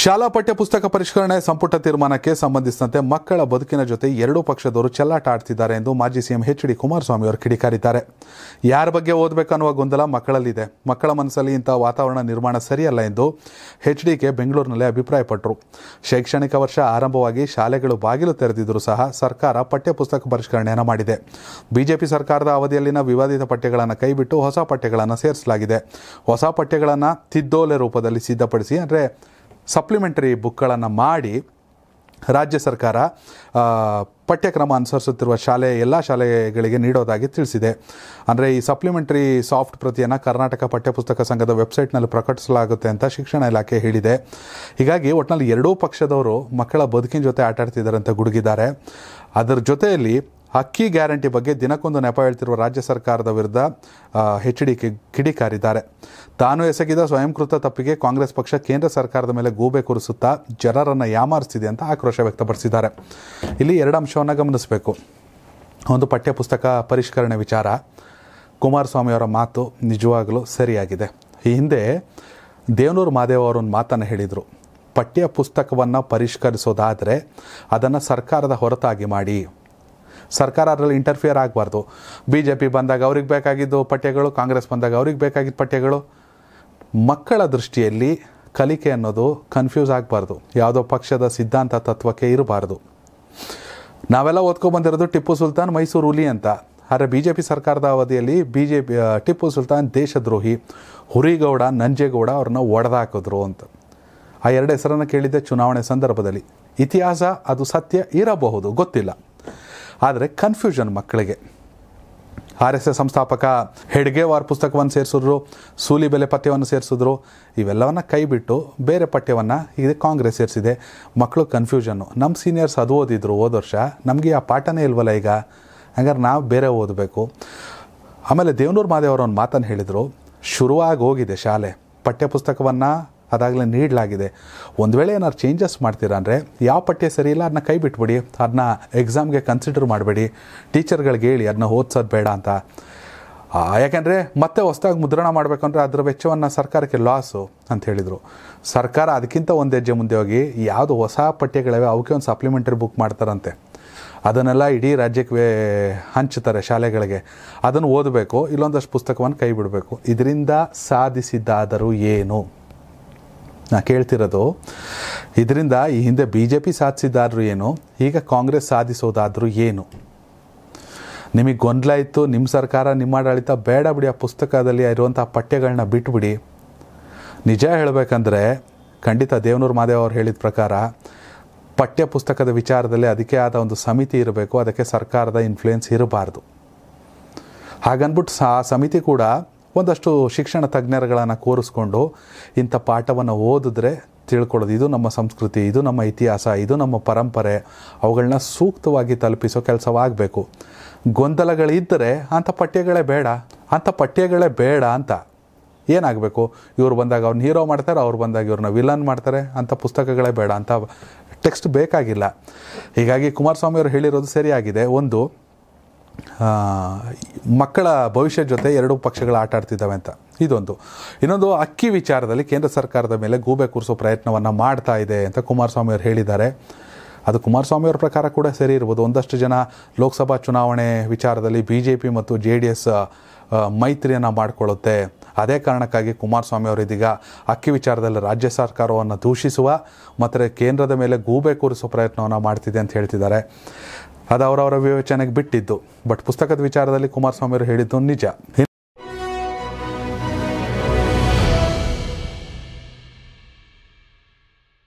ಶಾಲಾ ಪಠ್ಯ ಪುಸ್ತಕ ಪರಿಷ್ಕರಣೆ ಸಂಪುಟ ತೀರ್ಮಾನಕ್ಕೆ ಸಂಬಂಧಿಸಿದಂತೆ ಮಕ್ಕಳ ಬದುಕಿನ ಜೊತೆ ಎರಡೂ ಪಕ್ಷದವರು ಚೆಲ್ಲಾಟ ಆಡ್ತಿದ್ದಾರೆ ಎಂದು ಮಾಜಿ ಸಿಎಂ ಎಚ್ ಡಿ ಕುಮಾರಸ್ವಾಮಿ ಅವರು ಕಿಡಿಕಾರಿದ್ದಾರೆ ಯಾರ ಬಗ್ಗೆ ಓದಬೇಕನ್ನುವ ಗೊಂದಲ ಮಕ್ಕಳಲ್ಲಿದೆ ಮಕ್ಕಳ ಮನಸ್ಸಲ್ಲಿ ಇಂತಹ ವಾತಾವರಣ ನಿರ್ಮಾಣ ಸರಿಯಲ್ಲ ಎಂದು ಎಚ್ ಕೆ ಬೆಂಗಳೂರಿನಲ್ಲಿ ಅಭಿಪ್ರಾಯಪಟ್ಟರು ಶೈಕ್ಷಣಿಕ ವರ್ಷ ಆರಂಭವಾಗಿ ಶಾಲೆಗಳು ಬಾಗಿಲು ತೆರೆದಿದ್ದರೂ ಸಹ ಸರ್ಕಾರ ಪಠ್ಯ ಪುಸ್ತಕ ಪರಿಷ್ಕರಣೆಯನ್ನು ಮಾಡಿದೆ ಬಿಜೆಪಿ ಸರ್ಕಾರದ ಅವಧಿಯಲ್ಲಿನ ವಿವಾದಿತ ಪಠ್ಯಗಳನ್ನು ಕೈಬಿಟ್ಟು ಹೊಸ ಪಠ್ಯಗಳನ್ನು ಸೇರಿಸಲಾಗಿದೆ ಹೊಸ ಪಠ್ಯಗಳನ್ನು ತಿದ್ದೋಲೆ ರೂಪದಲ್ಲಿ ಸಿದ್ಧಪಡಿಸಿ ಅಂದರೆ ಸಪ್ಲಿಮೆಂಟರಿ ಬುಕ್ಗಳನ್ನು ಮಾಡಿ ರಾಜ್ಯ ಸರ್ಕಾರ ಪಠ್ಯಕ್ರಮ ಅನುಸರಿಸುತ್ತಿರುವ ಶಾಲೆ ಎಲ್ಲ ಶಾಲೆಗಳಿಗೆ ನೀಡೋದಾಗಿ ತಿಳಿಸಿದೆ ಅಂದರೆ ಈ ಸಪ್ಲಿಮೆಂಟರಿ ಸಾಫ್ಟ್ ಪ್ರತಿಯನ್ನು ಕರ್ನಾಟಕ ಪಠ್ಯಪುಸ್ತಕ ಸಂಘದ ವೆಬ್ಸೈಟ್ನಲ್ಲಿ ಪ್ರಕಟಿಸಲಾಗುತ್ತೆ ಅಂತ ಶಿಕ್ಷಣ ಇಲಾಖೆ ಹೇಳಿದೆ ಹೀಗಾಗಿ ಒಟ್ಟಿನಲ್ಲಿ ಎರಡೂ ಪಕ್ಷದವರು ಮಕ್ಕಳ ಬದುಕಿನ ಜೊತೆ ಆಟಾಡ್ತಿದ್ದಾರೆ ಅಂತ ಗುಡುಗಿದ್ದಾರೆ ಅದರ ಜೊತೆಯಲ್ಲಿ ಅಕ್ಕಿ ಗ್ಯಾರಂಟಿ ಬಗ್ಗೆ ದಿನಕ್ಕೊಂದು ನೆಪ ಹೇಳ್ತಿರುವ ರಾಜ್ಯ ಸರ್ಕಾರದ ವಿರುದ್ಧ ಹೆಚ್ ಡಿ ಕಿಡಿಕಾರಿದ್ದಾರೆ ತಾನು ಎಸಗಿದ ಸ್ವಯಂಕೃತ ತಪ್ಪಿಗೆ ಕಾಂಗ್ರೆಸ್ ಪಕ್ಷ ಕೇಂದ್ರ ಸರ್ಕಾರದ ಮೇಲೆ ಗೂಬೆ ಕುರಿಸುತ್ತಾ ಜನರನ್ನು ಯಾಮಾರಿಸಿದೆ ಅಂತ ಆಕ್ರೋಶ ವ್ಯಕ್ತಪಡಿಸಿದ್ದಾರೆ ಇಲ್ಲಿ ಎರಡು ಅಂಶವನ್ನು ಗಮನಿಸಬೇಕು ಒಂದು ಪಠ್ಯಪುಸ್ತಕ ಪರಿಷ್ಕರಣೆ ವಿಚಾರ ಕುಮಾರಸ್ವಾಮಿಯವರ ಮಾತು ನಿಜವಾಗಲೂ ಸರಿಯಾಗಿದೆ ಈ ಹಿಂದೆ ದೇವನೂರು ಮಾದೇವ ಅವರೊಂದು ಮಾತನ್ನು ಹೇಳಿದರು ಪಠ್ಯ ಪುಸ್ತಕವನ್ನು ಪರಿಷ್ಕರಿಸೋದಾದರೆ ಅದನ್ನು ಸರ್ಕಾರದ ಹೊರತಾಗಿ ಮಾಡಿ ಸರ್ಕಾರ ಅದರಲ್ಲಿ ಇಂಟರ್ಫಿಯರ್ ಆಗಬಾರ್ದು ಬಿ ಜೆ ಪಿ ಬಂದಾಗ ಅವ್ರಿಗೆ ಬೇಕಾಗಿದ್ದು ಪಠ್ಯಗಳು ಕಾಂಗ್ರೆಸ್ ಬಂದಾಗ ಅವ್ರಿಗೆ ಬೇಕಾಗಿದ್ದ ಪಠ್ಯಗಳು ಮಕ್ಕಳ ದೃಷ್ಟಿಯಲ್ಲಿ ಕಲಿಕೆ ಅನ್ನೋದು ಕನ್ಫ್ಯೂಸ್ ಆಗಬಾರ್ದು ಯಾವುದೋ ಪಕ್ಷದ ಸಿದ್ಧಾಂತ ತತ್ವಕ್ಕೆ ಇರಬಾರ್ದು ನಾವೆಲ್ಲ ಓದ್ಕೊಬಂದಿರೋದು ಟಿಪ್ಪು ಸುಲ್ತಾನ್ ಮೈಸೂರು ಹುಲಿ ಅಂತ ಆದರೆ ಬಿ ಜೆ ಪಿ ಸರ್ಕಾರದ ಅವಧಿಯಲ್ಲಿ B J P Tipu Sultan ದೇಶದ್ರೋಹಿ ಹುರಿಗೌಡ ನಂಜೇಗೌಡ ಅವ್ರನ್ನ ಒಡೆದಾಕಿದ್ರು ಅಂತ ಆ ಎರಡು ಹೆಸರನ್ನು ಕೇಳಿದ್ದೆ ಚುನಾವಣೆ ಸಂದರ್ಭದಲ್ಲಿ ಇತಿಹಾಸ ಅದು ಸತ್ಯ ಇರಬಹುದು ಗೊತ್ತಿಲ್ಲ ಆದರೆ ಕನ್ಫ್ಯೂಷನ್ ಮಕ್ಕಳಿಗೆ ಆರ್ ಎಸ್ ಎಸ್ ಸಂಸ್ಥಾಪಕ ಹೆಡ್ಗೆವಾರ್ ಪುಸ್ತಕವನ್ನು ಸೇರಿಸಿದ್ರು ಸೂಲಿ ಬೆಲೆ ಪಠ್ಯವನ್ನು ಸೇರಿಸಿದ್ರು ಇವೆಲ್ಲವನ್ನು ಕೈಬಿಟ್ಟು ಬೇರೆ ಪಠ್ಯವನ್ನು ಇದು ಕಾಂಗ್ರೆಸ್ ಸೇರಿಸಿದೆ ಮಕ್ಕಳು ಕನ್ಫ್ಯೂಷನ್ನು ನಮ್ಮ ಸೀನಿಯರ್ಸ್ ಅದು ಓದಿದ್ರು ಹೋದ ವರ್ಷ ನಮಗೆ ಆ ಪಾಠನೇ ಇಲ್ವಲ್ಲ ಈಗ ಹಂಗಾರೆ ನಾವು ಬೇರೆ ಓದಬೇಕು ಆಮೇಲೆ ದೇವನೂರು ಮಾದೇವರ ಒಂದು ಮಾತನ್ನು ಹೇಳಿದರು ಶುರುವಾಗಿ ಹೋಗಿದೆ ಶಾಲೆ ಪಠ್ಯಪುಸ್ತಕವನ್ನು ಅದಾಗಲೇ ನೀಡಲಾಗಿದೆ ಒಂದು ವೇಳೆ ಏನಾದ್ರು ಚೇಂಜಸ್ ಮಾಡ್ತೀರಾ ಅಂದರೆ ಯಾವ ಪಠ್ಯ ಸರಿ ಇಲ್ಲ ಅದನ್ನ ಕೈ ಬಿಟ್ಬಿಡಿ ಅದನ್ನ ಎಕ್ಸಾಮ್ಗೆ ಕನ್ಸಿಡರ್ ಮಾಡಬೇಡಿ ಟೀಚರ್ಗಳಿಗೆ ಹೇಳಿ ಅದನ್ನ ಓದಿಸೋದು ಬೇಡ ಅಂತ ಯಾಕೆಂದರೆ ಮತ್ತೆ ಹೊಸದಾಗಿ ಮುದ್ರಣ ಮಾಡಬೇಕು ಅಂದರೆ ಅದರ ವೆಚ್ಚವನ್ನು ಸರ್ಕಾರಕ್ಕೆ ಲಾಸು ಅಂತ ಹೇಳಿದರು ಸರ್ಕಾರ ಅದಕ್ಕಿಂತ ಒಂದು ಹೆಜ್ಜೆ ಮುಂದೆ ಹೋಗಿ ಯಾವುದು ಹೊಸ ಪಠ್ಯಗಳಿವೆ ಅವಕ್ಕೆ ಒಂದು ಸಪ್ಲಿಮೆಂಟರಿ ಬುಕ್ ಮಾಡ್ತಾರಂತೆ ಅದನ್ನೆಲ್ಲ ಇಡೀ ರಾಜ್ಯಕ್ಕೆ ಹಂಚುತ್ತಾರೆ ಶಾಲೆಗಳಿಗೆ ಅದನ್ನು ಓದಬೇಕು ಇಲ್ಲೊಂದಷ್ಟು ಪುಸ್ತಕವನ್ನು ಕೈ ಬಿಡಬೇಕು ಇದರಿಂದ ಸಾಧಿಸಿದ್ದಾದರೂ ಏನು ನಾ ಕೇಳ್ತಿರೋದು ಇದರಿಂದ ಈ ಹಿಂದೆ ಬಿ ಜೆ ಪಿ ಸಾಧಿಸಿದಾದ್ರೂ ಏನು ಈಗ ಕಾಂಗ್ರೆಸ್ ಸಾಧಿಸೋದಾದರೂ ಏನು ನಿಮಗೆ ಗೊಂದಲ ಇತ್ತು ನಿಮ್ಮ ಸರ್ಕಾರ ನಿಮ್ಮ ಆಡಳಿತ ಬೇಡ ಬಿಡಿ ಆ ಪುಸ್ತಕದಲ್ಲಿ ಇರುವಂಥ ಪಠ್ಯಗಳನ್ನ ಬಿಟ್ಬಿಡಿ ನಿಜ ಹೇಳಬೇಕಂದ್ರೆ ಖಂಡಿತ ದೇವನೂರು ಮಾದೇವ್ ಅವರು ಹೇಳಿದ ಪ್ರಕಾರ ಪಠ್ಯ ಪುಸ್ತಕದ ವಿಚಾರದಲ್ಲಿ ಅದಕ್ಕೆ ಆದ ಒಂದು ಸಮಿತಿ ಇರಬೇಕು ಅದಕ್ಕೆ ಸರ್ಕಾರದ ಇನ್ಫ್ಲುಯೆನ್ಸ್ ಇರಬಾರ್ದು ಹಾಗನ್ಬಿಟ್ಟು ಆ ಸಮಿತಿ ಕೂಡ ಒಂದಷ್ಟು ಶಿಕ್ಷಣ ತಜ್ಞರುಗಳನ್ನು ಕೋರಿಸ್ಕೊಂಡು ಇಂಥ ಪಾಠವನ್ನು ಓದಿದ್ರೆ ತಿಳ್ಕೊಳ್ಳೋದು ಇದು ನಮ್ಮ ಸಂಸ್ಕೃತಿ ಇದು ನಮ್ಮ ಇತಿಹಾಸ ಇದು ನಮ್ಮ ಪರಂಪರೆ ಅವುಗಳನ್ನ ಸೂಕ್ತವಾಗಿ ತಲುಪಿಸೋ ಕೆಲಸವಾಗಬೇಕು ಗೊಂದಲಗಳಿದ್ದರೆ ಅಂಥ ಪಠ್ಯಗಳೇ ಬೇಡ ಅಂಥ ಪಠ್ಯಗಳೇ ಬೇಡ ಅಂತ ಏನಾಗಬೇಕು ಇವ್ರು ಬಂದಾಗ ಅವ್ರನ್ನ ಹೀರೋ ಮಾಡ್ತಾರೆ ಅವ್ರು ಬಂದಾಗ ಇವ್ರನ್ನ ವಿಲನ್ ಮಾಡ್ತಾರೆ ಅಂಥ ಪುಸ್ತಕಗಳೇ ಬೇಡ ಅಂತ ಟೆಕ್ಸ್ಟ್ ಬೇಕಾಗಿಲ್ಲ ಹೀಗಾಗಿ ಕುಮಾರಸ್ವಾಮಿಯವರು ಹೇಳಿರೋದು ಸರಿಯಾಗಿದೆ ಒಂದು ಮಕ್ಕಳ ಭವಿಷ್ಯ ಜೊತೆ ಎರಡು ಪಕ್ಷಗಳು ಆಟ ಆಡ್ತಿದ್ದಾವೆ ಅಂತ ಇದೊಂದು ಇನ್ನೊಂದು ಅಕ್ಕಿ ವಿಚಾರದಲ್ಲಿ ಕೇಂದ್ರ ಸರ್ಕಾರದ ಮೇಲೆ ಗೂಬೆ ಕೂರಿಸೋ ಪ್ರಯತ್ನವನ್ನು ಮಾಡ್ತಾ ಇದೆ ಅಂತ ಕುಮಾರಸ್ವಾಮಿ ಅವರು ಹೇಳಿದ್ದಾರೆ ಅದು ಕುಮಾರಸ್ವಾಮಿ ಅವರ ಪ್ರಕಾರ ಕೂಡ ಸರಿ ಇರ್ಬೋದು ಒಂದಷ್ಟು ಜನ ಲೋಕಸಭಾ ಚುನಾವಣೆ ವಿಚಾರದಲ್ಲಿ ಬಿ ಜೆ ಪಿ ಮತ್ತು ಜೆ ಡಿ ಎಸ್ ಮೈತ್ರಿಯನ್ನು ಮಾಡಿಕೊಳ್ಳುತ್ತೆ ಅದೇ ಕಾರಣಕ್ಕಾಗಿ ಕುಮಾರಸ್ವಾಮಿ ಅವರು ಇದೀಗ ಅಕ್ಕಿ ವಿಚಾರದಲ್ಲಿ ರಾಜ್ಯ ಸರ್ಕಾರವನ್ನು ದೂಷಿಸುವ ಮತ್ತು ಕೇಂದ್ರದ ಮೇಲೆ ಗೂಬೆ ಕೂರಿಸುವ ಪ್ರಯತ್ನವನ್ನು ಮಾಡ್ತಿದೆ ಅಂತ ಹೇಳ್ತಿದ್ದಾರೆ ಅದು ಅವರವರ ವಿವೇಚನೆಗೆ ಬಿಟ್ಟಿದ್ದು ಬಟ್ ಪುಸ್ತಕದ ವಿಚಾರದಲ್ಲಿ ಕುಮಾರಸ್ವಾಮಿ ಅವರು ಹೇಳಿದ್ದು ನಿಜ